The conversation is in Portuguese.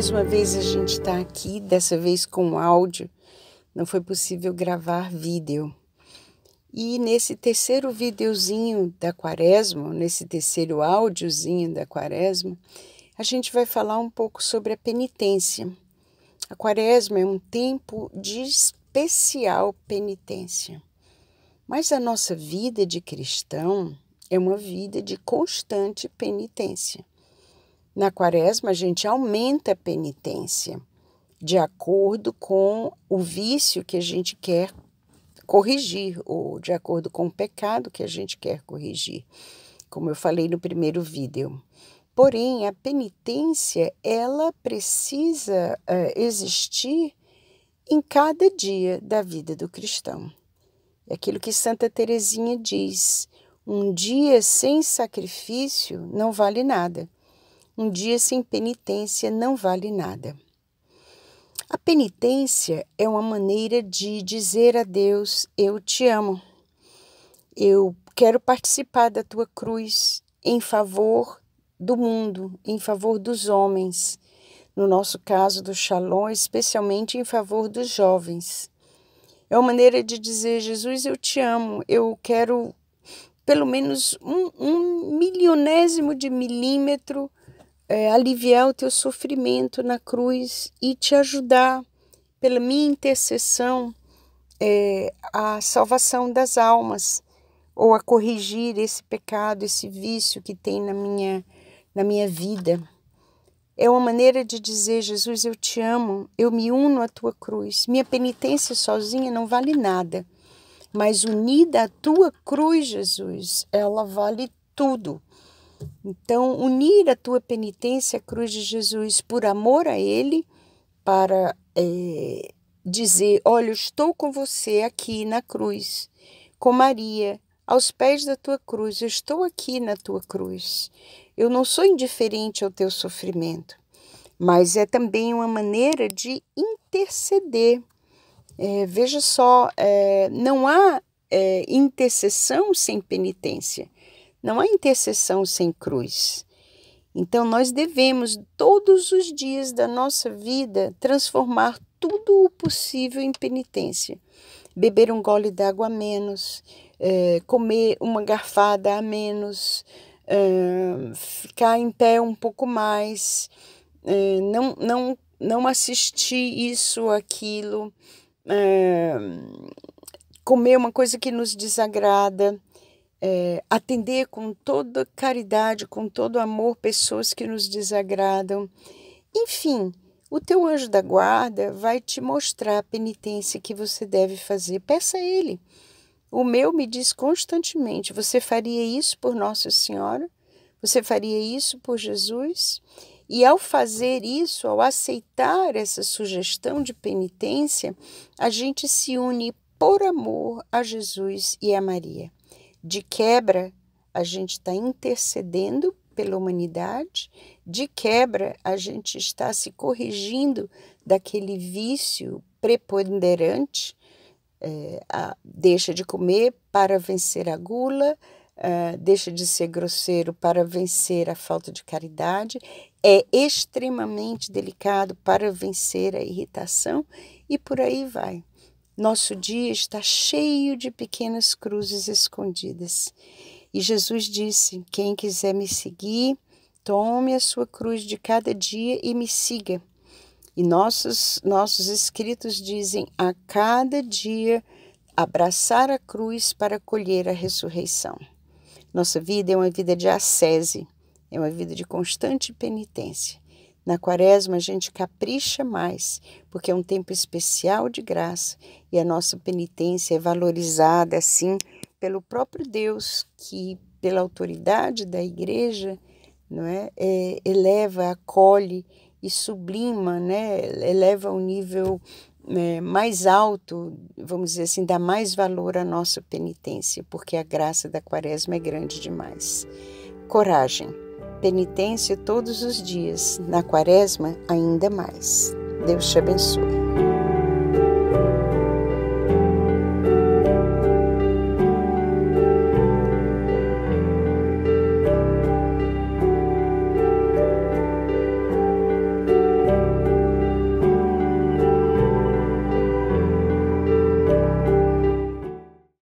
mais uma vez a gente está aqui, dessa vez com áudio. Não foi possível gravar vídeo. E nesse terceiro videozinho da quaresma, nesse terceiro áudiozinho da quaresma, a gente vai falar um pouco sobre a penitência. A quaresma é um tempo de especial penitência. Mas a nossa vida de cristão é uma vida de constante penitência. Na quaresma, a gente aumenta a penitência de acordo com o vício que a gente quer corrigir, ou de acordo com o pecado que a gente quer corrigir, como eu falei no primeiro vídeo. Porém, a penitência, ela precisa eh, existir em cada dia da vida do cristão. É aquilo que Santa Teresinha diz: um dia sem sacrifício não vale nada. Um dia sem penitência não vale nada. A penitência é uma maneira de dizer a Deus: Eu te amo, eu quero participar da tua cruz em favor do mundo, em favor dos homens. No nosso caso do Shalom, especialmente em favor dos jovens. É uma maneira de dizer: Jesus, eu te amo, eu quero pelo menos um, um milionésimo de milímetro é, aliviar o teu sofrimento na cruz e te ajudar, pela minha intercessão, é, a salvação das almas ou a corrigir esse pecado, esse vício que tem na minha, na minha vida. É uma maneira de dizer: Jesus, eu te amo, eu me uno à tua cruz. Minha penitência sozinha não vale nada, mas unida à tua cruz, Jesus, ela vale tudo. Então, unir a tua penitência à cruz de Jesus por amor a Ele, para é, dizer: Olha, eu estou com você aqui na cruz, com Maria, aos pés da tua cruz, eu estou aqui na tua cruz. Eu não sou indiferente ao teu sofrimento, mas é também uma maneira de interceder. É, veja só, é, não há é, intercessão sem penitência. Não há intercessão sem cruz. Então, nós devemos, todos os dias da nossa vida, transformar tudo o possível em penitência. Beber um gole d'água a menos, eh, comer uma garfada a menos, eh, ficar em pé um pouco mais, eh, não, não, não assistir isso, aquilo, comer uma coisa que nos desagrada é, atender com toda caridade, com todo amor, pessoas que nos desagradam. Enfim, o teu anjo da guarda vai te mostrar a penitência que você deve fazer. Peça a ele. O meu me diz constantemente: você faria isso por Nossa Senhora? Você faria isso por Jesus? E ao fazer isso, ao aceitar essa sugestão de penitência, a gente se une por amor a Jesus e a Maria. De quebra, a gente está intercedendo pela humanidade, de quebra, a gente está se corrigindo daquele vício preponderante. É, a, deixa de comer para vencer a gula, eh, deixa de ser grosseiro para vencer a falta de caridade, é extremamente delicado para vencer a irritação e por aí vai. Nosso dia está cheio de pequenas cruzes escondidas. E Jesus disse: Quem quiser me seguir, tome a sua cruz de cada dia e me siga. E nossos, nossos escritos dizem: a cada dia abraçar a cruz para colher a ressurreição. Nossa vida é uma vida de ascese, é uma vida de constante penitência. Na quaresma a gente capricha mais, porque é um tempo especial de graça e a nossa penitência é valorizada assim pelo próprio Deus que, pela autoridade da igreja, não é, é eleva, acolhe e sublima, né? eleva um nível é, mais alto, vamos dizer assim, dá mais valor à nossa penitência, porque a graça da quaresma é grande demais. Coragem penitência todos os dias, na quaresma ainda mais. Deus te abençoe.